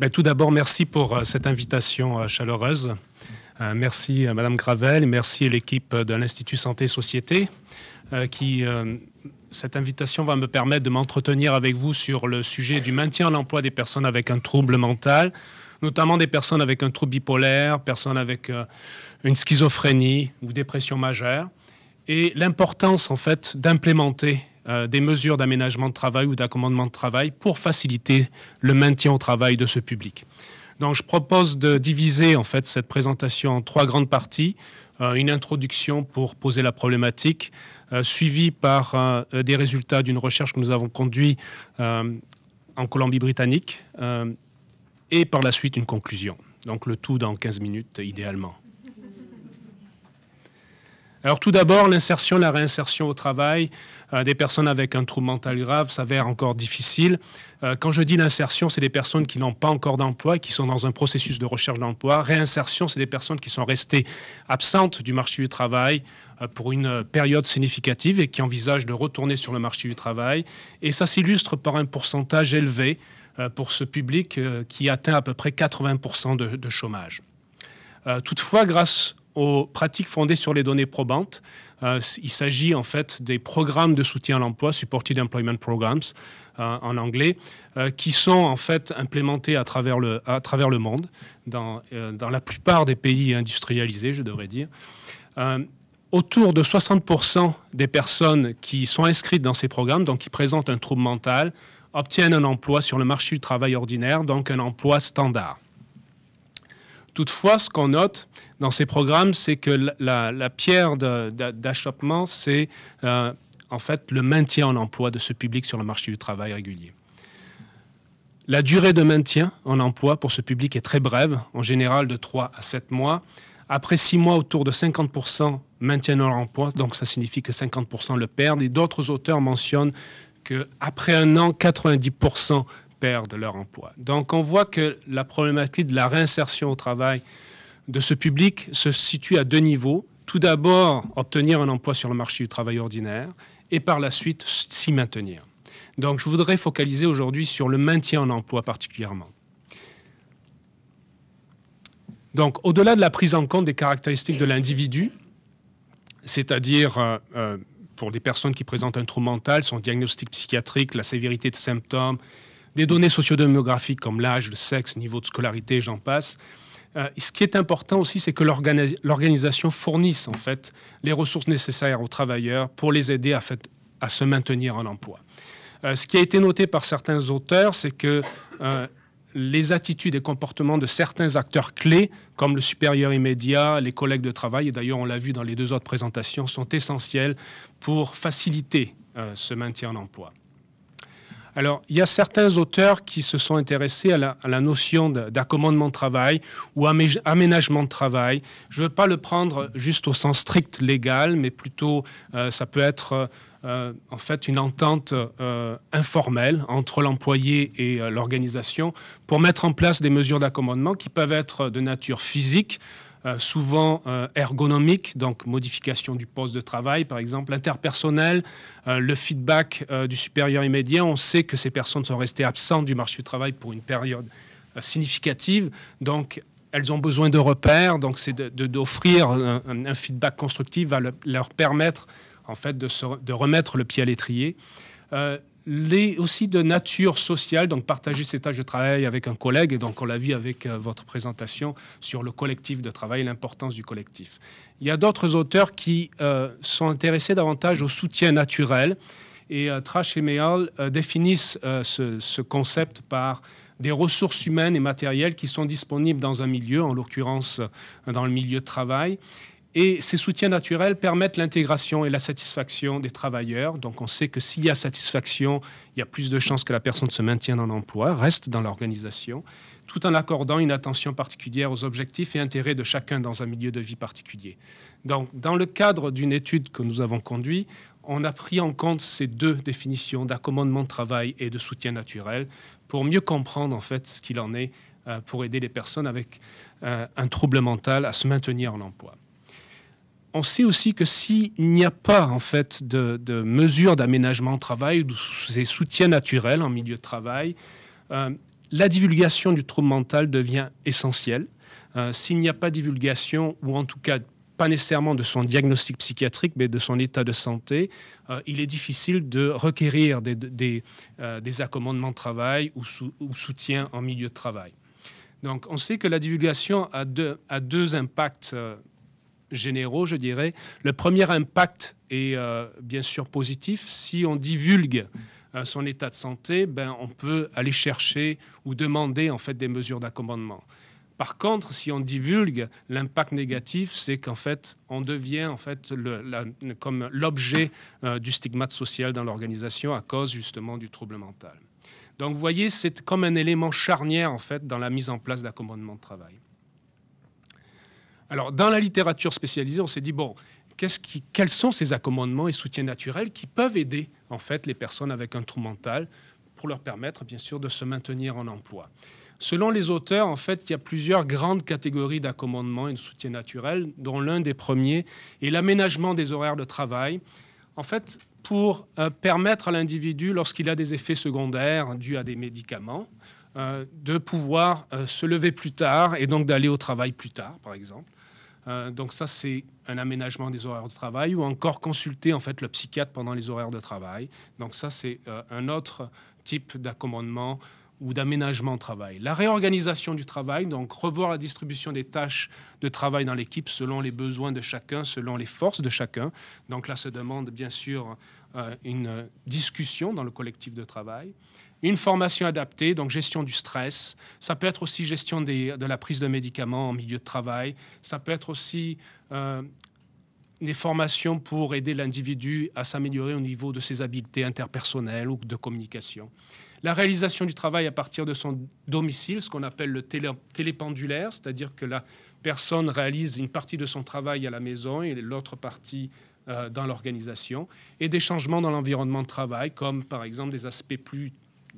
Ben, tout d'abord, merci pour euh, cette invitation euh, chaleureuse. Euh, merci à Madame Gravel, et merci à l'équipe de l'Institut Santé Société qui cette invitation va me permettre de m'entretenir avec vous sur le sujet du maintien à l'emploi des personnes avec un trouble mental, notamment des personnes avec un trouble bipolaire, personnes avec une schizophrénie ou dépression majeure, et l'importance en fait d'implémenter euh, des mesures d'aménagement de travail ou d'accommodement de travail pour faciliter le maintien au travail de ce public. Donc je propose de diviser en fait cette présentation en trois grandes parties. Euh, une introduction pour poser la problématique, euh, suivie par des résultats d'une recherche que nous avons conduite en Colombie-Britannique, et par la suite une conclusion. Donc le tout dans 15 minutes idéalement. Alors tout d'abord, l'insertion, la réinsertion au travail euh, des personnes avec un trouble mental grave s'avère encore difficile. Euh, quand je dis l'insertion, c'est des personnes qui n'ont pas encore d'emploi, qui sont dans un processus de recherche d'emploi. Réinsertion, c'est des personnes qui sont restées absentes du marché du travail euh, pour une période significative et qui envisagent de retourner sur le marché du travail. Et ça s'illustre par un pourcentage élevé pour ce public qui atteint à peu près 80% de chômage. toutefois, grâce aux pratiques fondées sur les données probantes. Euh, il s'agit en fait des programmes de soutien à l'emploi, Supported Employment Programs euh, en anglais, euh, qui sont en fait implémentés à travers le, monde, dans, dans la plupart des pays industrialisés, je devrais dire. autour de 60% des personnes qui sont inscrites dans ces programmes, donc qui présentent un trouble mental, obtiennent un emploi sur le marché du travail ordinaire, donc un emploi standard. Toutefois, ce qu'on note dans ces programmes, c'est que la, pierre d'achoppement, c'est euh, en fait le maintien en emploi de ce public sur le marché du travail régulier. La durée de maintien en emploi pour ce public est très brève, en général de 3 à 7 mois. Après 6 mois, autour de 50% maintiennent leur emploi, donc ça signifie que 50% le perdent. Et d'autres auteurs mentionnent qu'après un an, 90% perdent leur emploi. Donc on voit que la problématique de la réinsertion au travail de ce public se situe à deux niveaux. Tout d'abord, obtenir un emploi sur le marché du travail ordinaire et par la suite s'y maintenir. Donc je voudrais focaliser aujourd'hui sur le maintien en emploi particulièrement. Donc au-delà de la prise en compte des caractéristiques de l'individu, c'est-à-dire euh, euh, pour des personnes qui présentent un trouble mental, son diagnostic psychiatrique, la sévérité de symptômes, des données sociodémographiques comme l'âge, le sexe, niveau de scolarité, j'en passe. Euh, ce qui est important aussi, c'est que l'organisation fournisse en fait les ressources nécessaires aux travailleurs pour les aider à, se maintenir en emploi. Euh, ce qui a été noté par certains auteurs, c'est que euh, les attitudes et comportements de certains acteurs clés, comme le supérieur immédiat, les collègues de travail, et d'ailleurs on l'a vu dans les deux autres présentations, sont essentiels pour faciliter ce maintien en emploi. Alors, il y a certains auteurs qui se sont intéressés à la, notion d'accommodement de travail ou aménagement de travail. Je ne veux pas le prendre juste au sens strict légal, mais plutôt euh, ça peut être... Euh, en fait une entente euh, informelle entre l'employé et l'organisation pour mettre en place des mesures d'accommodement qui peuvent être de nature physique, euh, souvent euh, ergonomique, ergonomiques, donc modification du poste de travail, par exemple, interpersonnel, euh, le feedback du supérieur immédiat. On sait que ces personnes sont restées absentes du marché du travail pour une période significative, donc elles ont besoin de repères, donc c'est d'offrir un, feedback constructif va leur permettre en fait de, remettre le pied à l'étrier les, aussi de nature sociale, donc partager ces tâches de travail avec un collègue, et donc on l'a vu avec euh, votre présentation sur le collectif de travail, l'importance du collectif. Il y a d'autres auteurs qui euh, sont intéressés davantage au soutien naturel, et euh, Trash et Mehal euh, définissent ce, ce, concept par des ressources humaines et matérielles qui sont disponibles dans un milieu, en l'occurrence dans le milieu de travail, et ces soutiens naturels permettent l'intégration et la satisfaction des travailleurs. Donc on sait que s'il y a satisfaction, il y a plus de chances que la personne se maintienne en emploi, reste dans l'organisation, tout en accordant une attention particulière aux objectifs et intérêts de chacun dans un milieu de vie particulier. Donc dans le cadre d'une étude que nous avons conduite, on a pris en compte ces deux définitions d'accommodement de travail et de soutien naturel pour mieux comprendre en fait ce qu'il en est euh, pour aider les personnes avec euh, un trouble mental à se maintenir en emploi on sait aussi que s'il n'y a pas en fait de, mesures d'aménagement au travail, ou de soutien naturel en milieu de travail, euh, la divulgation du trouble mental devient essentielle. Euh, s'il n'y a pas de divulgation, ou en tout cas pas nécessairement de son diagnostic psychiatrique, mais de son état de santé, euh, il est difficile de requérir des, accommodements de travail ou, soutien en milieu de travail. Donc on sait que la divulgation a deux, a deux impacts généraux, je dirais, le premier impact est euh, bien sûr positif. Si on divulgue euh, son état de santé, ben, on peut aller chercher ou demander en fait des mesures d'accommodement. Par contre, si on divulgue, l'impact négatif, c'est qu'en fait, on devient en fait comme l'objet euh, du stigmate social dans l'organisation à cause justement du trouble mental. Donc, vous voyez, c'est comme un élément charnière en fait dans la mise en place d'accommodement de travail. Alors, dans la littérature spécialisée, on s'est dit, quels sont ces accommodements et soutiens naturels qui peuvent aider, en fait, les personnes avec un trou mental pour leur permettre, bien sûr, de se maintenir en emploi Selon les auteurs, en fait, il y a plusieurs grandes catégories d'accommodements et de soutiens naturels, dont l'un des premiers est l'aménagement des horaires de travail. En fait, pour euh, permettre à l'individu, lorsqu'il a des effets secondaires dus à des médicaments, euh, de pouvoir euh, se lever plus tard et donc d'aller au travail plus tard, par exemple. Euh, donc ça, c'est un aménagement des horaires de travail ou encore consulter en fait le psychiatre pendant les horaires de travail. Donc ça, c'est euh, un autre type d'accommodement ou d'aménagement de travail. La réorganisation du travail, donc revoir la distribution des tâches de travail dans l'équipe selon les besoins de chacun, selon les forces de chacun. Donc là, se demande bien sûr euh, une discussion dans le collectif de travail, une formation adaptée, donc gestion du stress, ça peut être aussi gestion de la prise de médicaments en milieu de travail, ça peut être aussi euh, des formations pour aider l'individu à s'améliorer au niveau de ses habiletés interpersonnelles ou de communication. La réalisation du travail à partir de son domicile, ce qu'on appelle le télépendulaire, c'est-à-dire que la personne réalise une partie de son travail à la maison et l'autre partie euh, dans l'organisation, et des changements dans l'environnement de travail, comme par exemple des aspects plus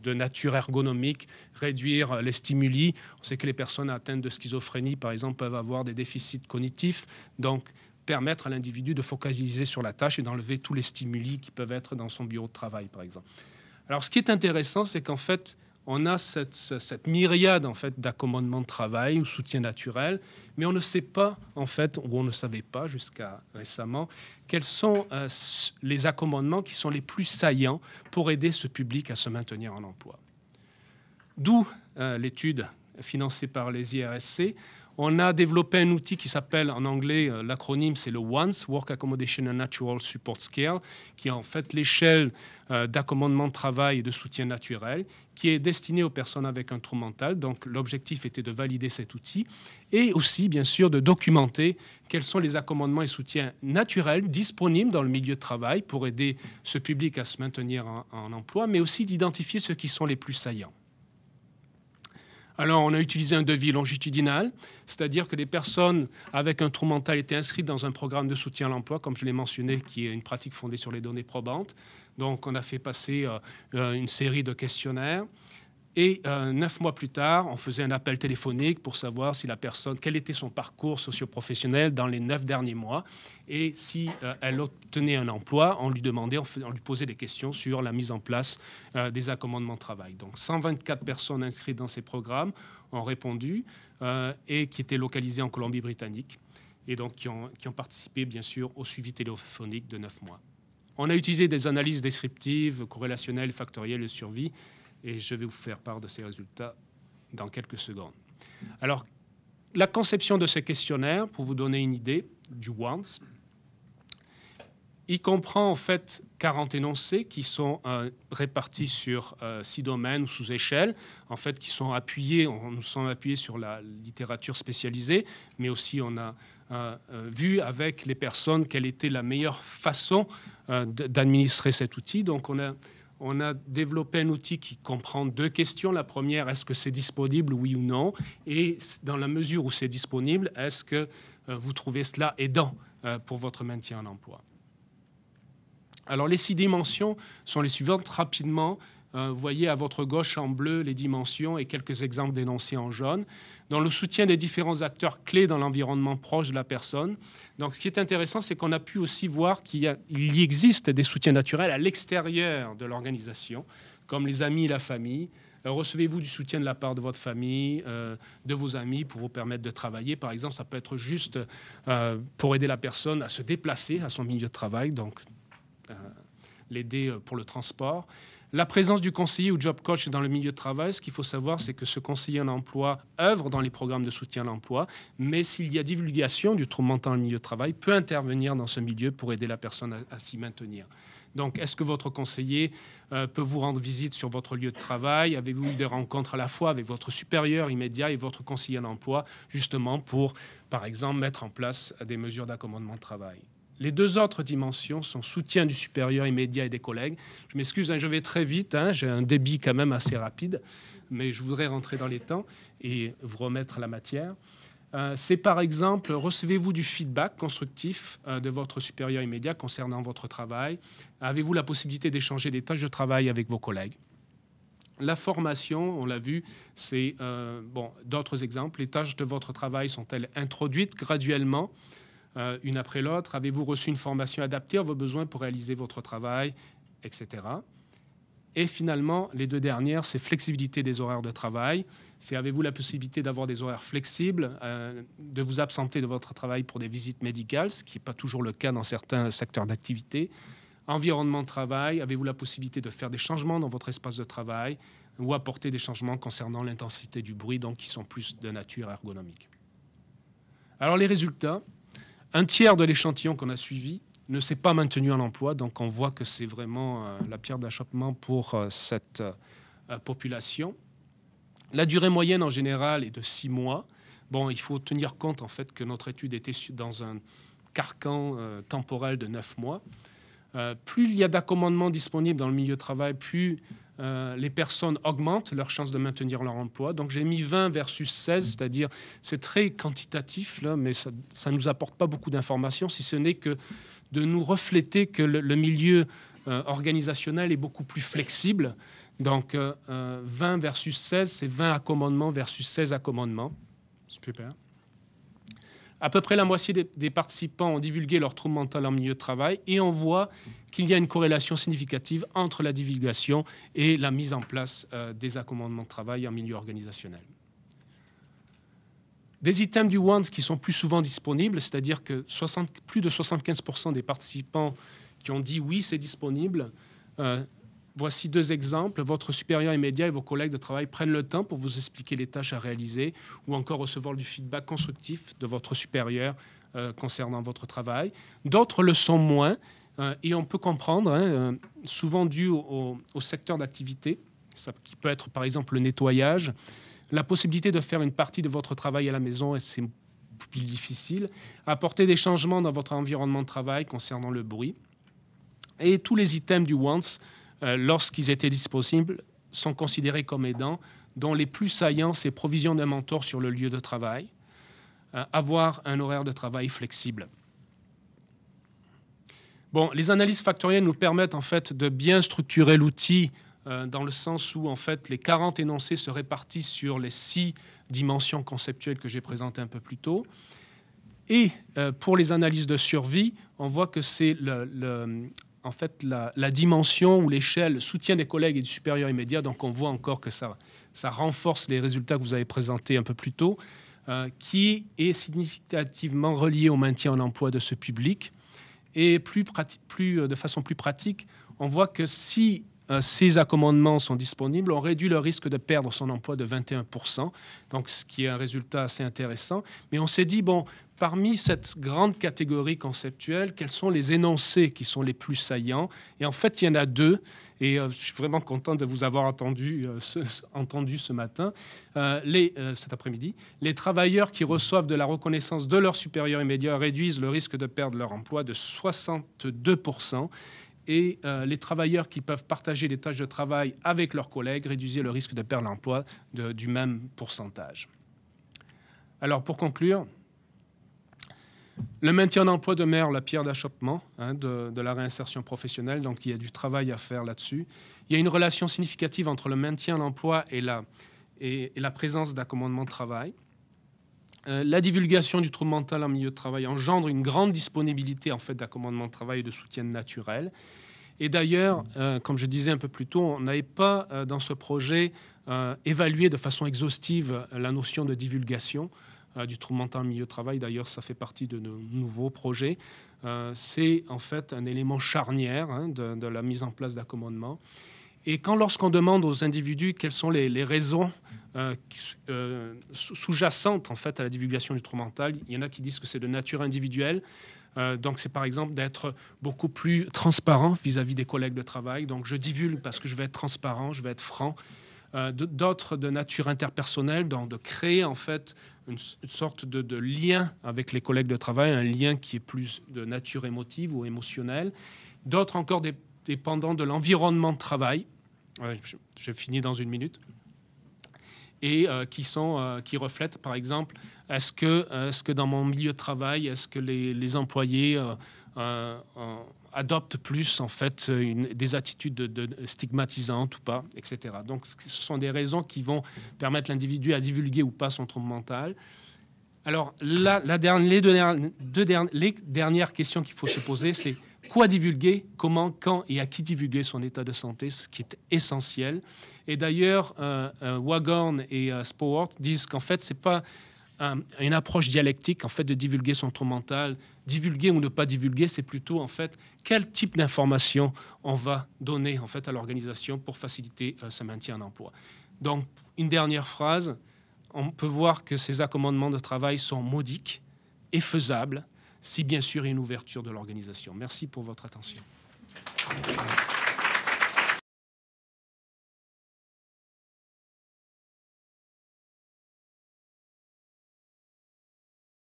de nature ergonomique, réduire euh, les stimuli. On sait que les personnes atteintes de schizophrénie, par exemple, peuvent avoir des déficits cognitifs. Donc, permettre à l'individu de focaliser sur la tâche et d'enlever tous les stimuli qui peuvent être dans son bureau de travail, par exemple. Alors, ce qui est intéressant, c'est qu'en fait, on a cette, myriade en fait d'accommodements de travail ou soutien naturel, mais on ne sait pas en fait, ou on ne savait pas jusqu'à récemment, quels sont euh, les accommodements qui sont les plus saillants pour aider ce public à se maintenir en emploi. D'où euh, l'étude financé par les IRSC. On a développé un outil qui s'appelle en anglais, euh, l'acronyme c'est le WANS, Work Accommodation and Natural Support Scale, qui est en fait l'échelle euh, d'accommodement de travail et de soutien naturel, qui est destinée aux personnes avec un trou mental. Donc l'objectif était de valider cet outil et aussi bien sûr de documenter quels sont les accommodements et soutiens naturels disponibles dans le milieu de travail pour aider ce public à se maintenir en emploi, mais aussi d'identifier ceux qui sont les plus saillants. Alors, on a utilisé un devis longitudinal, c'est-à-dire que les personnes avec un trou mental étaient inscrites dans un programme de soutien à l'emploi, comme je l'ai mentionné, qui est une pratique fondée sur les données probantes. Donc, on a fait passer euh, euh, une série de questionnaires. Et euh, neuf mois plus tard, on faisait un appel téléphonique pour savoir si la personne, quel était son parcours socioprofessionnel dans les neuf derniers mois. Et si euh, elle obtenait un emploi, on lui demandait, on, lui posait des questions sur la mise en place euh, des accommodements de travail. Donc 124 personnes inscrites dans ces programmes ont répondu et qui étaient localisées en Colombie-Britannique et donc qui ont, qui ont participé bien sûr au suivi téléphonique de neuf mois. On a utilisé des analyses descriptives, corrélationnelles, factorielles de survie et je vais vous faire part de ces résultats dans quelques secondes. Alors, la conception de ce questionnaire, pour vous donner une idée du WANS, il comprend en fait 40 énoncés qui sont euh, répartis sur euh, six domaines ou sous-échelles, en fait, qui sont appuyés, on, nous sommes appuyés sur la littérature spécialisée, mais aussi on a euh, vu avec les personnes quelle était la meilleure façon d'administrer cet outil. Donc on a on a développé un outil qui comprend deux questions. La première, est-ce que c'est disponible, oui ou non Et dans la mesure où c'est disponible, est-ce que euh, vous trouvez cela aidant euh, pour votre maintien en emploi Alors les six dimensions sont les suivantes rapidement. Euh, vous voyez à votre gauche en bleu les dimensions et quelques exemples dénoncés en jaune dans le soutien des différents acteurs clés dans l'environnement proche de la personne. Donc ce qui est intéressant, c'est qu'on a pu aussi voir qu'il y existe des soutiens naturels à l'extérieur de l'organisation, comme les amis et la famille, euh, recevez-vous du soutien de la part de votre famille, euh, de vos amis pour vous permettre de travailler Par exemple, ça peut être juste euh, pour aider la personne à se déplacer à son milieu de travail, donc l'aider pour le transport. La présence du conseiller ou job coach dans le milieu de travail, ce qu'il faut savoir, c'est que ce conseiller en emploi œuvre dans les programmes de soutien à l'emploi, mais s'il y a divulgation du trouble mentant dans le milieu de travail, peut intervenir dans ce milieu pour aider la personne à, s'y maintenir. Donc, est-ce que votre conseiller euh, peut vous rendre visite sur votre lieu de travail Avez-vous eu des rencontres à la fois avec votre supérieur immédiat et votre conseiller en emploi, justement pour, par exemple, mettre en place des mesures d'accommodement de travail les deux autres dimensions sont soutien du supérieur immédiat et des collègues. Je m'excuse, hein, je vais très vite, hein, j'ai un débit quand même assez rapide, mais je voudrais rentrer dans les temps et vous remettre la matière. Euh, c'est par exemple, recevez-vous du feedback constructif euh, de votre supérieur immédiat concernant votre travail Avez-vous la possibilité d'échanger des tâches de travail avec vos collègues la formation, on l'a vu, c'est euh, bon, d'autres exemples. Les tâches de votre travail sont-elles introduites graduellement euh, une après l'autre. Avez-vous reçu une formation adaptée à vos besoins pour réaliser votre travail, etc. Et finalement, les deux dernières, c'est flexibilité des horaires de travail. C'est avez-vous la possibilité d'avoir des horaires flexibles, euh, de vous absenter de votre travail pour des visites médicales, ce qui n'est pas toujours le cas dans certains secteurs d'activité. Environnement de travail, avez-vous la possibilité de faire des changements dans votre espace de travail ou apporter des changements concernant l'intensité du bruit, donc qui sont plus de nature ergonomique. Alors les résultats, un tiers de l'échantillon qu'on a suivi ne s'est pas maintenu en emploi, donc on voit que c'est vraiment euh, la pierre d'achoppement pour euh, cette euh, population. La durée moyenne en général est de six mois. Bon, il faut tenir compte en fait que notre étude était dans un carcan temporel de neuf mois. plus il y a d'accommodements disponibles dans le milieu de travail, plus euh, les personnes augmentent leur chance de maintenir leur emploi. Donc j'ai mis 20 versus 16, c'est-à-dire c'est très quantitatif, là, mais ça ne nous apporte pas beaucoup d'informations, si ce n'est que de nous refléter que le, milieu euh, organisationnel est beaucoup plus flexible. Donc 20 euh, versus 16, c'est 20 à commandement versus 16 à commandement. Super. À peu près la moitié des, participants ont divulgué leur trouble mental en milieu de travail et on voit qu'il y a une corrélation significative entre la divulgation et la mise en place euh, des accommodements de travail en milieu organisationnel. Des items du WAND qui sont plus souvent disponibles, c'est-à-dire que plus de 75% des participants qui ont dit oui, c'est disponible, euh, Voici deux exemples. Votre supérieur immédiat et vos collègues de travail prennent le temps pour vous expliquer les tâches à réaliser ou encore recevoir du feedback constructif de votre supérieur euh, concernant votre travail. D'autres le sont moins euh, et on peut comprendre, hein, euh, souvent dû au, secteur d'activité, qui peut être par exemple le nettoyage, la possibilité de faire une partie de votre travail à la maison, et c'est plus difficile. Apporter des changements dans votre environnement de travail concernant le bruit. Et tous les items du once euh, lorsqu'ils étaient disponibles, sont considérés comme aidants, dont les plus saillants, c'est provision d'un mentor sur le lieu de travail, euh, avoir un horaire de travail flexible. Bon, les analyses factorielles nous permettent en fait de bien structurer l'outil euh, dans le sens où en fait les 40 énoncés se répartissent sur les six dimensions conceptuelles que j'ai présentées un peu plus tôt. Et pour les analyses de survie, on voit que c'est le, en fait, la, dimension ou l'échelle soutien des collègues et du supérieur immédiat. Donc, on voit encore que ça, ça renforce les résultats que vous avez présentés un peu plus tôt, euh, qui est significativement relié au maintien en emploi de ce public. Et plus euh, de façon plus pratique, on voit que si euh, ces accommodements sont disponibles. On réduit le risque de perdre son emploi de 21%, donc ce qui est un résultat assez intéressant. Mais on s'est dit, bon, parmi cette grande catégorie conceptuelle, quels sont les énoncés qui sont les plus saillants Et en fait, il y en a deux, et euh, je suis vraiment content de vous avoir entendu, euh, ce, matin, les, cet après-midi. Les travailleurs qui reçoivent de la reconnaissance de leur supérieur immédiat réduisent le risque de perdre leur emploi de 62%, et euh, les travailleurs qui peuvent partager les tâches de travail avec leurs collègues réduisaient le risque de perdre l'emploi du même pourcentage. Alors pour conclure, le maintien d'emploi demeure la pierre d'achoppement hein, de, la réinsertion professionnelle, donc il y a du travail à faire là-dessus. Il y a une relation significative entre le maintien d'emploi et la, et, et la présence d'accommodement de travail. Euh, la divulgation du trouble mental en milieu de travail engendre une grande disponibilité en fait d'accommodement de travail et de soutien naturel. Et d'ailleurs, euh, comme je disais un peu plus tôt, on n'avait pas euh, dans ce projet évalué de façon exhaustive la notion de divulgation du trouble mental en milieu de travail. D'ailleurs, ça fait partie de nos nouveaux projets. C'est en fait un élément charnière hein, de, la mise en place d'accommodement. Et quand lorsqu'on demande aux individus quelles sont les raisons euh, euh, sous jacentes en fait à la divulgation du truc mental. Il y en a qui disent que c'est de nature individuelle. Euh, donc, c'est par exemple d'être beaucoup plus transparent vis-à-vis des collègues de travail. Donc, je divulgue parce que je vais être transparent, je vais être franc. D'autres de nature interpersonnelle, donc de créer en fait une, sorte de, lien avec les collègues de travail, un lien qui est plus de nature émotive ou émotionnelle. D'autres encore dépendant de l'environnement de travail. je finis dans une minute et euh, qui, sont, euh, qui reflètent, par exemple, est-ce que, euh, est que dans mon milieu de travail, est-ce que les, employés adoptent plus en fait une, des attitudes de, stigmatisantes ou pas, etc. Donc ce sont des raisons qui vont permettre l'individu à divulguer ou pas son trouble mental. Alors la dernière, les, deux, dernières, les dernières questions qu'il faut se poser, c'est quoi divulguer, comment, quand et à qui divulguer son état de santé, ce qui est essentiel. Et d'ailleurs, euh, euh Wagon et euh, sport disent qu'en fait, c'est pas euh, une approche dialectique en fait de divulguer son trou mental, divulguer ou ne pas divulguer, c'est plutôt en fait quel type d'information on va donner en fait à l'organisation pour faciliter ce maintien en emploi. Donc une dernière phrase, on peut voir que ces accommodements de travail sont modiques et faisables si bien sûr il y a une ouverture de l'organisation. Merci pour votre attention.